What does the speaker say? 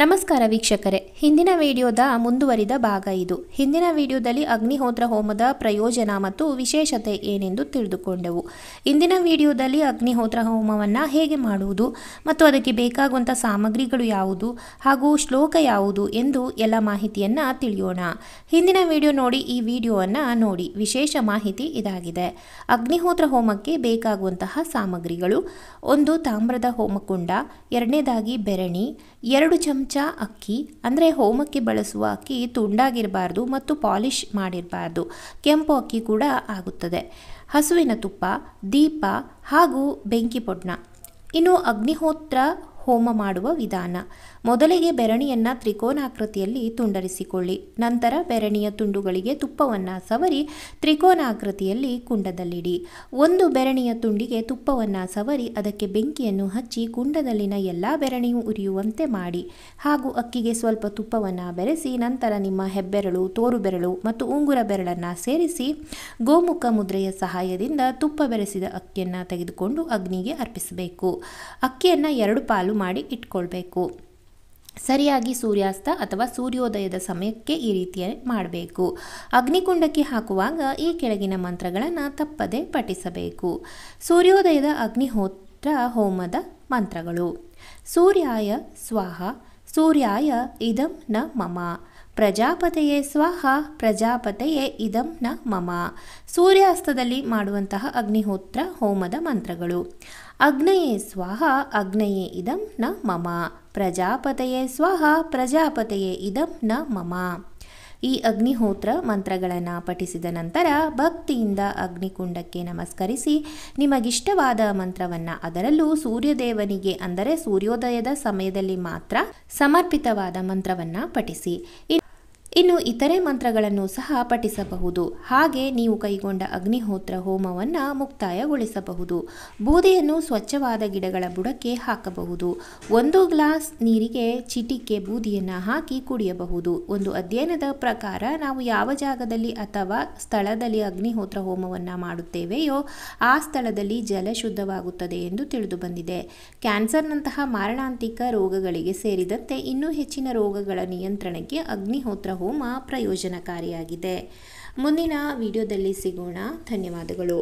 ನಮಸ್ಕಾರ ವೀಕ್ಷಕರೇ ಹಿಂದಿನ ವಿಡಿಯೋದ ಮುಂದುವರಿದ ಭಾಗ ಇದು ಹಿಂದಿನ ವಿಡಿಯೋದಲ್ಲಿ ಅಗ್ನಿಹೋತ್ರ ಹೋಮದ ಪ್ರಯೋಜನ ಮತ್ತು ವಿಶೇಷತೆ ಏನೆಂದು ತಿಳಿದುಕೊಂಡೆವು ಇಂದಿನ ವಿಡಿಯೋದಲ್ಲಿ ಅಗ್ನಿಹೋತ್ರ ಹೋಮವನ್ನು ಹೇಗೆ ಮಾಡುವುದು ಮತ್ತು ಅದಕ್ಕೆ ಬೇಕಾಗುವಂಥ ಸಾಮಗ್ರಿಗಳು ಯಾವುದು ಹಾಗೂ ಶ್ಲೋಕ ಯಾವುದು ಎಂದು ಎಲ್ಲ ಮಾಹಿತಿಯನ್ನು ತಿಳಿಯೋಣ ಹಿಂದಿನ ವಿಡಿಯೋ ನೋಡಿ ಈ ವಿಡಿಯೋವನ್ನು ನೋಡಿ ವಿಶೇಷ ಮಾಹಿತಿ ಇದಾಗಿದೆ ಅಗ್ನಿಹೋತ್ರ ಹೋಮಕ್ಕೆ ಬೇಕಾಗುವಂತಹ ಸಾಮಗ್ರಿಗಳು ಒಂದು ತಾಮ್ರದ ಹೋಮಕುಂಡ ಎರಡನೇದಾಗಿ ಬೆರಣಿ ಎರಡು ಚಮಚ ಚಹಾ ಅಕ್ಕಿ ಅಂದರೆ ಹೋಮಕ್ಕೆ ಬಳಸುವ ಅಕ್ಕಿ ತುಂಡಾಗಿರಬಾರ್ದು ಮತ್ತು ಪಾಲಿಶ್ ಮಾಡಿರಬಾರ್ದು ಕೆಂಪು ಅಕ್ಕಿ ಕೂಡ ಆಗುತ್ತದೆ ಹಸುವಿನ ತುಪ್ಪ ದೀಪ ಹಾಗೂ ಬೆಂಕಿ ಪೊಡ್ನ ಇನ್ನು ಅಗ್ನಿಹೋತ್ರ ಹೋಮ ಮಾಡುವ ವಿಧಾನ ಮೊದಲಿಗೆ ಬೆರಣಿಯನ್ನು ತ್ರಿಕೋನಾಕೃತಿಯಲ್ಲಿ ತುಂಡರಿಸಿಕೊಳ್ಳಿ ನಂತರ ಬೆರಣಿಯ ತುಂಡುಗಳಿಗೆ ತುಪ್ಪವನ್ನು ಸವರಿ ತ್ರಿಕೋನಾಕೃತಿಯಲ್ಲಿ ಕುಂಡದಲ್ಲಿಡಿ ಒಂದು ಬೆರಣಿಯ ತುಂಡಿಗೆ ತುಪ್ಪವನ್ನು ಸವರಿ ಅದಕ್ಕೆ ಬೆಂಕಿಯನ್ನು ಹಚ್ಚಿ ಕುಂಡದಲ್ಲಿನ ಎಲ್ಲ ಬೆರಣಿಯೂ ಉರಿಯುವಂತೆ ಮಾಡಿ ಹಾಗೂ ಅಕ್ಕಿಗೆ ಸ್ವಲ್ಪ ತುಪ್ಪವನ್ನು ಬೆರೆಸಿ ನಂತರ ನಿಮ್ಮ ಹೆಬ್ಬೆರಳು ತೋರು ಬೆರಳು ಮತ್ತು ಉಂಗುರ ಬೆರಳನ್ನು ಸೇರಿಸಿ ಗೋಮುಖ ಮುದ್ರೆಯ ಸಹಾಯದಿಂದ ತುಪ್ಪ ಬೆರೆಸಿದ ಅಕ್ಕಿಯನ್ನು ತೆಗೆದುಕೊಂಡು ಅಗ್ನಿಗೆ ಅರ್ಪಿಸಬೇಕು ಅಕ್ಕಿಯನ್ನು ಎರಡು ಪಾಲು ಮಾಡಿ ಇಟ್ಕೊಳ್ಬೇಕು ಸರಿಯಾಗಿ ಸೂರ್ಯಾಸ್ತ ಅಥವಾ ಸೂರ್ಯೋದಯದ ಸಮಯಕ್ಕೆ ಈ ರೀತಿಯ ಮಾಡಬೇಕು ಅಗ್ನಿಕುಂಡಕ್ಕೆ ಹಾಕುವಾಗ ಈ ಕೆಳಗಿನ ಮಂತ್ರಗಳನ್ನು ತಪ್ಪದೆ ಪಠಿಸಬೇಕು ಸೂರ್ಯೋದಯದ ಅಗ್ನಿಹೋತ್ರ ಹೋಮದ ಮಂತ್ರಗಳು ಸೂರ್ಯಾಯ ಸ್ವಾಹ ಸೂರ್ಯಾಯ ಇದಂ ನ ಮಮ ಪ್ರಜಾಪತೆಯೇ ಸ್ವಹ ಪ್ರಜಾಪತೆಯೇ ಇದಂ ನ ಮಮ ಸೂರ್ಯಾಸ್ತದಲ್ಲಿ ಮಾಡುವಂತಹ ಅಗ್ನಿಹೋತ್ರ ಹೋಮದ ಮಂತ್ರಗಳು ಅಗ್ನಯೇ ಸ್ವಹ ಅಗ್ನಯೇ ಇದಂ ನ ಮಮ ಪ್ರಜಾಪತೆಯೇ ಸ್ವಹ ಪ್ರಜಾಪತೆಯೇ ಇದಂ ನ ಮಮ ಈ ಅಗ್ನಿಹೋತ್ರ ಮಂತ್ರಗಳನ್ನು ಪಠಿಸಿದ ನಂತರ ಭಕ್ತಿಯಿಂದ ಅಗ್ನಿಕುಂಡಕ್ಕೆ ನಮಸ್ಕರಿಸಿ ನಿಮಗಿಷ್ಟವಾದ ಮಂತ್ರವನ್ನು ಅದರಲ್ಲೂ ಸೂರ್ಯದೇವನಿಗೆ ಅಂದರೆ ಸೂರ್ಯೋದಯದ ಸಮಯದಲ್ಲಿ ಮಾತ್ರ ಸಮರ್ಪಿತವಾದ ಮಂತ್ರವನ್ನು ಪಠಿಸಿ ಇತರೆ ಮಂತ್ರಗಳನ್ನು ಸಹ ಪಠಿಸಬಹುದು ಹಾಗೆ ನೀವು ಕೈಗೊಂಡ ಅಗ್ನಿಹೋತ್ರ ಹೋಮವನ್ನು ಮುಕ್ತಾಯಗೊಳಿಸಬಹುದು ಬೂದಿಯನ್ನು ಸ್ವಚ್ಛವಾದ ಗಿಡಗಳ ಬುಡಕ್ಕೆ ಹಾಕಬಹುದು ಒಂದು ಗ್ಲಾಸ್ ನೀರಿಗೆ ಚಿಟಿಕೆ ಬೂದಿಯನ್ನು ಹಾಕಿ ಕುಡಿಯಬಹುದು ಒಂದು ಅಧ್ಯಯನದ ಪ್ರಕಾರ ನಾವು ಯಾವ ಜಾಗದಲ್ಲಿ ಅಥವಾ ಸ್ಥಳದಲ್ಲಿ ಅಗ್ನಿಹೋತ್ರ ಹೋಮವನ್ನು ಮಾಡುತ್ತೇವೆಯೋ ಆ ಸ್ಥಳದಲ್ಲಿ ಜಲ ಶುದ್ಧವಾಗುತ್ತದೆ ಎಂದು ತಿಳಿದು ಬಂದಿದೆ ಕ್ಯಾನ್ಸರ್ನಂತಹ ಮಾರಣಾಂತಿಕ ರೋಗಗಳಿಗೆ ಸೇರಿದಂತೆ ಇನ್ನೂ ಹೆಚ್ಚಿನ ರೋಗಗಳ ನಿಯಂತ್ರಣಕ್ಕೆ ಅಗ್ನಿಹೋತ್ರ ಹೋಮ ಪ್ರಯೋಜನಕಾರಿಯಾಗಿದೆ ಮುಂದಿನ ವಿಡಿಯೋದಲ್ಲಿ ಸಿಗೋಣ ಧನ್ಯವಾದಗಳು